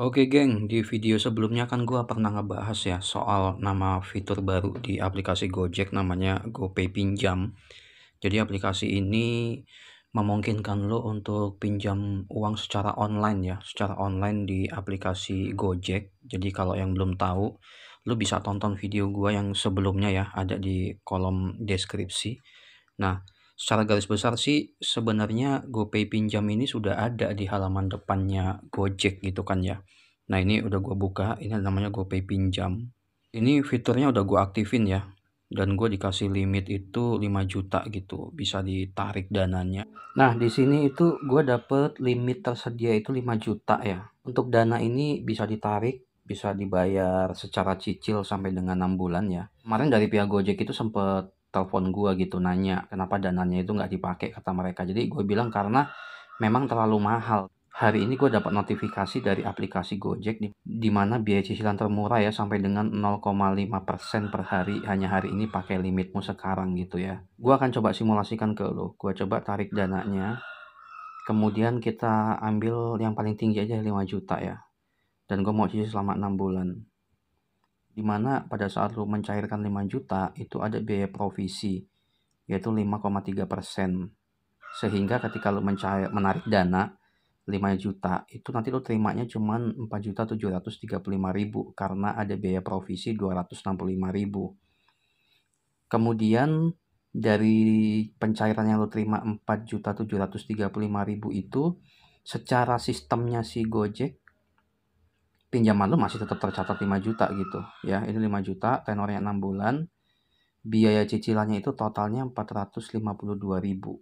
Oke geng, di video sebelumnya kan gue pernah ngebahas ya soal nama fitur baru di aplikasi Gojek namanya GoPay Pinjam. Jadi aplikasi ini memungkinkan lo untuk pinjam uang secara online ya, secara online di aplikasi Gojek. Jadi kalau yang belum tahu, lo bisa tonton video gue yang sebelumnya ya, ada di kolom deskripsi. Nah, secara garis besar sih sebenarnya GoPay Pinjam ini sudah ada di halaman depannya Gojek gitu kan ya. Nah ini udah gue buka, ini namanya GoPay Pinjam. Ini fiturnya udah gue aktifin ya. Dan gue dikasih limit itu 5 juta gitu, bisa ditarik dananya. Nah di sini itu gue dapet limit tersedia itu 5 juta ya. Untuk dana ini bisa ditarik bisa dibayar secara cicil sampai dengan 6 bulan ya. Kemarin dari pihak Gojek itu sempat telepon gue gitu nanya kenapa dananya itu nggak dipakai kata mereka jadi gue bilang karena memang terlalu mahal hari ini gue dapat notifikasi dari aplikasi Gojek di, di mana biaya cicilan termurah ya sampai dengan 0,5% per hari hanya hari ini pakai limitmu sekarang gitu ya gue akan coba simulasikan ke lo gue coba tarik dananya kemudian kita ambil yang paling tinggi aja 5 juta ya dan gue mau cicil selama 6 bulan di mana pada saat lu mencairkan 5 juta itu ada biaya provisi yaitu 5,3 persen sehingga ketika lu mencair, menarik dana 5 juta itu nanti lu terimanya cuma 4 juta 735 ribu karena ada biaya provisi 265 ribu kemudian dari pencairan yang lu terima 4 juta 735 ribu itu secara sistemnya si Gojek pinjaman lu masih tetap tercatat 5 juta gitu ya ini 5 juta tenornya 6 bulan biaya cicilannya itu totalnya 452 ribu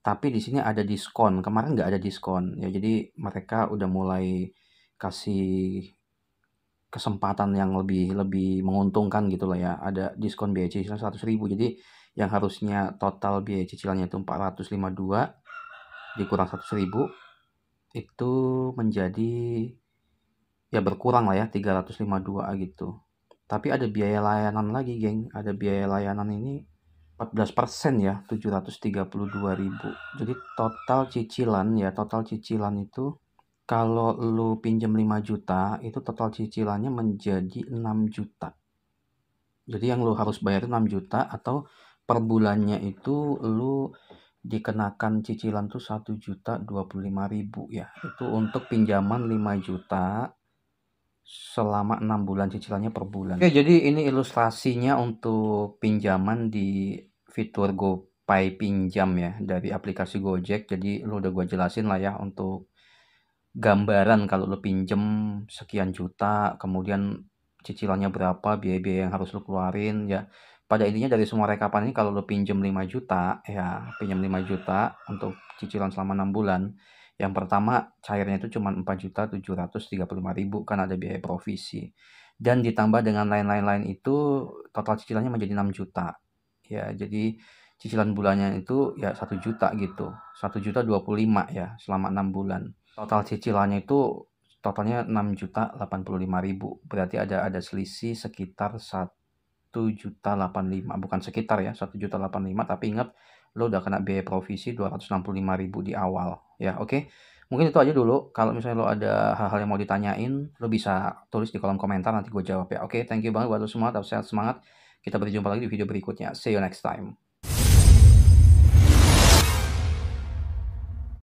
tapi di sini ada diskon kemarin nggak ada diskon ya jadi mereka udah mulai kasih kesempatan yang lebih lebih menguntungkan gitu lah ya ada diskon biaya cicilan 100 ribu jadi yang harusnya total biaya cicilannya itu 452 dikurang 100 ribu itu menjadi ya berkurang lah ya 352 gitu tapi ada biaya layanan lagi geng ada biaya layanan ini 14% ya 732.000 jadi total cicilan ya total cicilan itu kalau lu pinjam 5 juta itu total cicilannya menjadi 6 juta jadi yang lu harus bayar 6 juta atau per bulannya itu lu dikenakan cicilan tuh 1 juta 25 ribu ya itu untuk pinjaman 5 juta selama enam bulan cicilannya per bulan. Oke, jadi ini ilustrasinya untuk pinjaman di fitur GoPay pinjam ya dari aplikasi Gojek. Jadi lu udah gua jelasin lah ya untuk gambaran kalau lu pinjem sekian juta, kemudian cicilannya berapa, biaya-biaya yang harus lu keluarin ya. Pada intinya dari semua rekapan ini kalau lu pinjem 5 juta ya, pinjam 5 juta untuk cicilan selama enam bulan yang pertama, cairnya itu cuma 4.735.000 kan ada biaya provisi. Dan ditambah dengan lain-lain lain itu total cicilannya menjadi 6 juta. Ya, jadi cicilan bulannya itu ya 1 juta gitu. 1 juta 25 ya selama 6 bulan. Total cicilannya itu totalnya 6 juta 85 ribu. Berarti ada ada selisih sekitar 1 juta 85 bukan sekitar ya 1 juta 85 tapi ingat lo udah kena biaya provisi 265.000 di awal ya oke okay? mungkin itu aja dulu kalau misalnya lo ada hal-hal yang mau ditanyain lo bisa tulis di kolom komentar nanti gue jawab ya oke okay, thank you banget buat lo semua tetap sehat semangat kita berjumpa lagi di video berikutnya see you next time